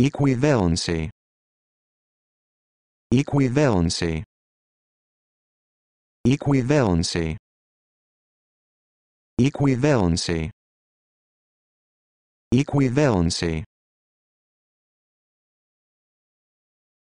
equivalency equivalency equivalency equivalency equivalency